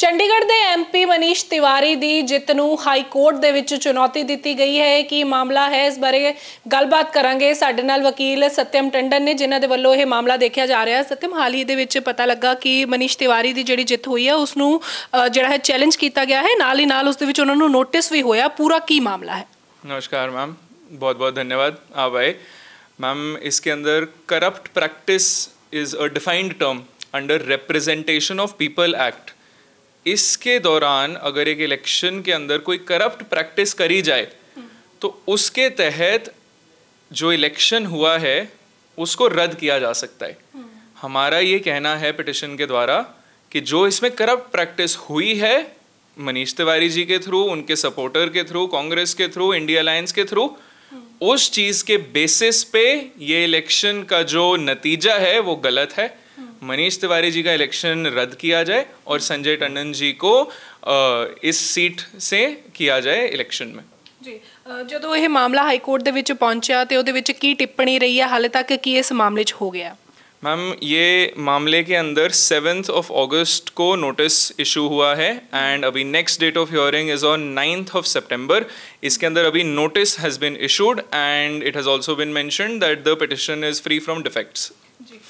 ਚੰਡੀਗੜ੍ਹ ਦੇ ਐਮਪੀ ਮਨੀਸ਼ ਤਿਵਾਰੀ ਦੀ ਜਿੱਤ ਨੂੰ ਹਾਈ ਕੋਰਟ ਦੇ ਵਿੱਚ ਚੁਣੌਤੀ ਦਿੱਤੀ ਗਈ ਹੈ ਕਿ ਮਾਮਲਾ ਹੈ ਇਸ ਬਾਰੇ ਗੱਲਬਾਤ ਕਰਾਂਗੇ ਸਾਡੇ ਨਾਲ ਵਕੀਲ ਸਤਿਮ ਟੰਡਨ ਨੇ ਜਿਨ੍ਹਾਂ ਦੇ ਵੱਲੋਂ ਇਹ ਮਾਮਲਾ ਦੇਖਿਆ ਜਾ ਰਿਹਾ ਹੈ ਸਤਿਮ ਹਾਲ ਹੀ ਦੇ ਵਿੱਚ ਪਤਾ ਲੱਗਾ ਕਿ ਮਨੀਸ਼ ਤਿਵਾਰੀ ਦੀ ਜਿਹੜੀ ਜਿੱਤ ਹੋਈ ਹੈ ਉਸ ਨੂੰ ਜਿਹੜਾ ਹੈ ਚੈਲੰਜ ਕੀਤਾ ਗਿਆ ਹੈ ਨਾਲ ਹੀ ਨਾਲ ਉਸ ਦੇ ਵਿੱਚ ਉਹਨਾਂ ਨੂੰ ਨੋਟਿਸ ਵੀ ਹੋਇਆ ਪੂਰਾ ਕੀ ਮਾਮਲਾ ਹੈ ਨਮਸਕਾਰ ਮੈਮ ਬਹੁਤ ਬਹੁਤ ਧੰਨਵਾਦ ਆਪ ਆਏ ਮੈਮ ਕੇ ਅੰਦਰ corrupt practice is a defined term under representation of people act इसके दौरान अगर एक इलेक्शन के अंदर कोई करप्ट प्रैक्टिस करी जाए तो उसके तहत जो इलेक्शन हुआ है उसको रद्द किया जा सकता है हमारा ये कहना है पिटिशन के द्वारा कि जो इसमें करप्ट प्रैक्टिस हुई है मनीष तिवारी जी के थ्रू उनके सपोर्टर के थ्रू कांग्रेस के थ्रू इंडिया अलायंस के थ्रू उस चीज़ के बेसिस पे ये इलेक्शन का जो नतीजा है वो गलत है मनीष तिवारी जी का इलेक्शन रद्द किया जाए और संजय टंडन जी को इस सीट से किया जाए इलेक्शन में जी जो यह मामला हाईकोर्ट के पहुंचा तो ਪਹੁੰਚਿਆ ਤੇ ਉਹਦੇ ਵਿੱਚ ਕੀ ਟਿੱਪਣੀ ਰਹੀ ਹੈ ਹਾਲੇ ਤੱਕ ਕੀ ਇਸ मैम ये मामले के अंदर सेवेंथ ऑफ अगस्त को नोटिस इशू हुआ है एंड अभी next date of hearing is on ninth of September इसके अंदर अभी notice has been issued and it has also been mention that the petition is free from defects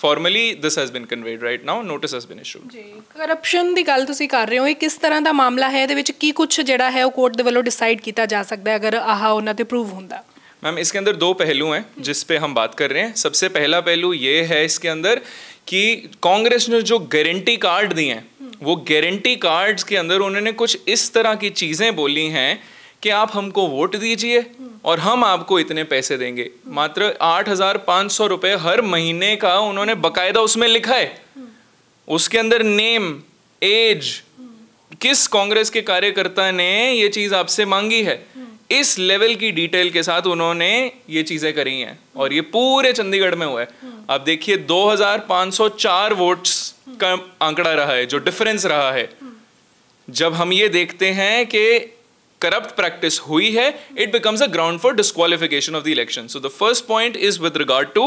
formally this has been conveyed right now notice has been issued ji corruption di gal tusi kar rahe ho ਇਹ kis tarah da mamla hai ਇਹਦੇ vich ki kuch jehda hai oh court de ਵੱਲੋਂ decide kita ja sakda hai agar aha ohna te prove hunda ma'am इसके अंदर दो पहलू हैं जिस पे हम बात कर रहे हैं सबसे पहला पहलू ये है इसके अंदर कि कांग्रेस ने जो गारंटी कार्ड दिए हैं वो गारंटी कार्ड्स के अंदर उन्होंने कुछ इस तरह की चीज़ें बोली हैं कि आप हमको वोट दीजिए और हम आपको इतने पैसे देंगे मात्र आठ हज़ार पांच सौ रुपए हर महीने का उन्होंने बकायदा उसमें लिखा है उसके अंदर नेम एज किस कांग्रेस के कार्यकर्ता ने ये चीज़ आपसे मांगी है इस लेवल की डिटेल के साथ उन्होंने ये चीज़ें करी हैं और ये पूरे चंडीगढ़ में हुआ है आप देखिए 2504 वोट्स का आंकड़ा रहा है जो डिफरेंस रहा है जब हम ये देखते हैं कि करप्ट प्रैक्टिस हुई है it becomes a ground for disqualification of the election so the first point is with regard to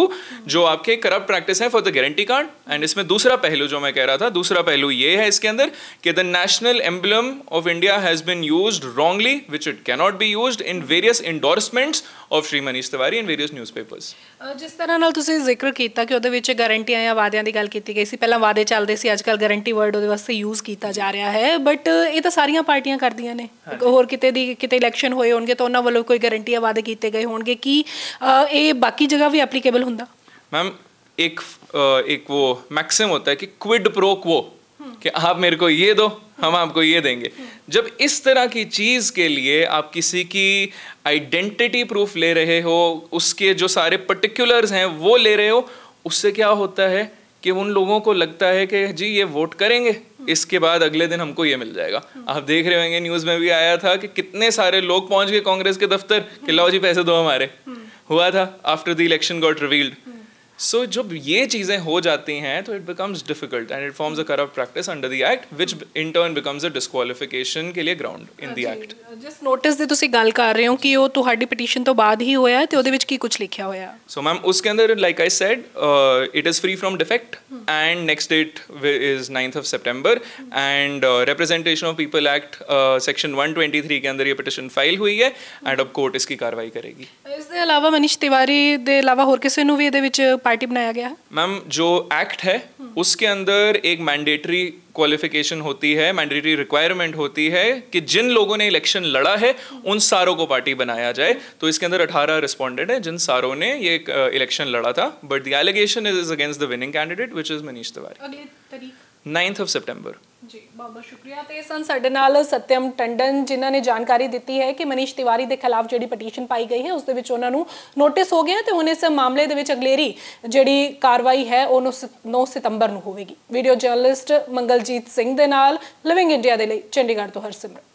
जो आपके करप्ट प्रैक्टिस है for the guarantee card and इसमें दूसरा पहलू जो मैं कह रहा था दूसरा पहलू ये है इसके अंदर कि the national emblem of India has been use wrongly which it cannot be use in various endorsements of Shri Manish Tiwari in various newspapers जिस तरह जिक्र किया कि गरंटियां या वाद्या की गल की गई पहले वादे चलते अजक गरंटी वर्ड वास्ते यूज किया जा रहा है बट यह सारिया पार्टियां कर दया ने हाँ। ਕਿਤੇ इलैक्शन हुए ਇਲੈਕਸ਼ਨ तो उन्होंने वालों कोई गरंटी ਕੋਈ वादे किए गए ਗਏ ਹੋਣਗੇ ਕਿ ਇਹ ਬਾਕੀ ਜਗ੍ਹਾ ਵੀ ਐਪਲੀਕੇਬਲ ਹੁੰਦਾ मैम एक एक वो मैक्सिम होता है कि क्विड प्रो क्वो कि आप मेरे को ये दो हम हम्म। आपको ये देंगे हम्म। जब इस तरह की चीज़ के लिए आप किसी की आइडेंटिटी प्रूफ ले रहे हो उसके जो सारे पर्टिकुलर्स हैं वो ले रहे हो उससे क्या होता है कि उन लोगों को लगता है कि जी ये वोट करेंगे इसके बाद अगले दिन हमको ये मिल जाएगा आप देख रहे होंगे न्यूज़ में भी आया था कि कितने सारे लोग पहुंच गए कांग्रेस के दफ्तर कि लाओ जी पैसे दो हमारे हुआ था after the election got revealed so so, जब ये चीज़ें हो जाती हैं तो it becomes difficult and it forms a corrupt practice under the act which in turn becomes a disqualification के लिए ground in the act just notice दे ਤੁਸੀਂ ਗੱਲ ਕਰ ਰਹੇ ਹੋ ਕਿ ਉਹ ਤੁਹਾਡੀ ਪਟੀਸ਼ਨ ਤੋਂ ਬਾਅਦ ਹੀ ਹੋਇਆ ਤੇ ਉਹਦੇ ਵਿੱਚ ਕੀ ਕੁਝ ਲਿਖਿਆ ਹੋਇਆ ਸੋ ਮੈਮ ਉਸ ਕੇ ਅੰਦਰ like I said it is free from defect and next date is 9th of September and representation of people act section 123 के अंदर ये पिटिशन फाइल हुई है एंड अब कोर्ट इसकी कार्रवाई करेगी uh, अलावा मनीष तिवारी के अलावा होर किसी ਕਿਸੇ ਨੂੰ पार्टी बनाया गया मैम जो एक्ट है उसके अंदर एक मैंडेटरी क्वालिफिकेशन होती है मैंडेटरी रिक्वायरमेंट होती है कि जिन लोगों ने इलेक्शन लड़ा है उन सारों को पार्टी बनाया जाए तो इसके अंदर 18 रिस्पॉन्डेंट हैं जिन सारों ने ये इलेक्शन लड़ा था but the allegation is against the winning candidate which is Manish Tiwari ninth of September ਜੀ ਬਹੁਤ ਬਹੁਤ ਸ਼ੁਕਰੀਆ ਤੇ ਸਨ ਸਾਡੇ ਨਾਲ ਸਤਿਅਮ ਟੰਡਨ ਜਿਨ੍ਹਾਂ ਨੇ ਜਾਣਕਾਰੀ ਦਿੱਤੀ ਹੈ ਕਿ ਮਨੀਸ਼ ਤਿਵਾਰੀ ਦੇ ਖਿਲਾਫ ਜਿਹੜੀ ਪਟੀਸ਼ਨ ਪਾਈ ਗਈ ਹੈ ਉਸ ਦੇ ਵਿੱਚ ਉਹਨਾਂ ਨੂੰ ਨੋਟਿਸ ਹੋ ਗਿਆ ਤੇ ਹੁਣ ਇਸ ਮਾਮਲੇ ਦੇ ਵਿੱਚ ਅਗਲੇਰੀ ਜਿਹੜੀ ਕਾਰਵਾਈ ਹੈ ਉਹ 9 ਸਤੰਬਰ ਨੂੰ ਹੋਵੇਗੀ ਵੀਡੀਓ ਜਰਨਲਿਸਟ ਮੰਗਲਜੀਤ ਸਿੰਘ ਦੇ ਨਾਲ ਲਿਵਿੰਗ ਇੰਡੀਆ ਦੇ ਲਈ ਚੰਡੀਗੜ੍ਹ ਤੋਂ ਹਰਸਿਮਰਤ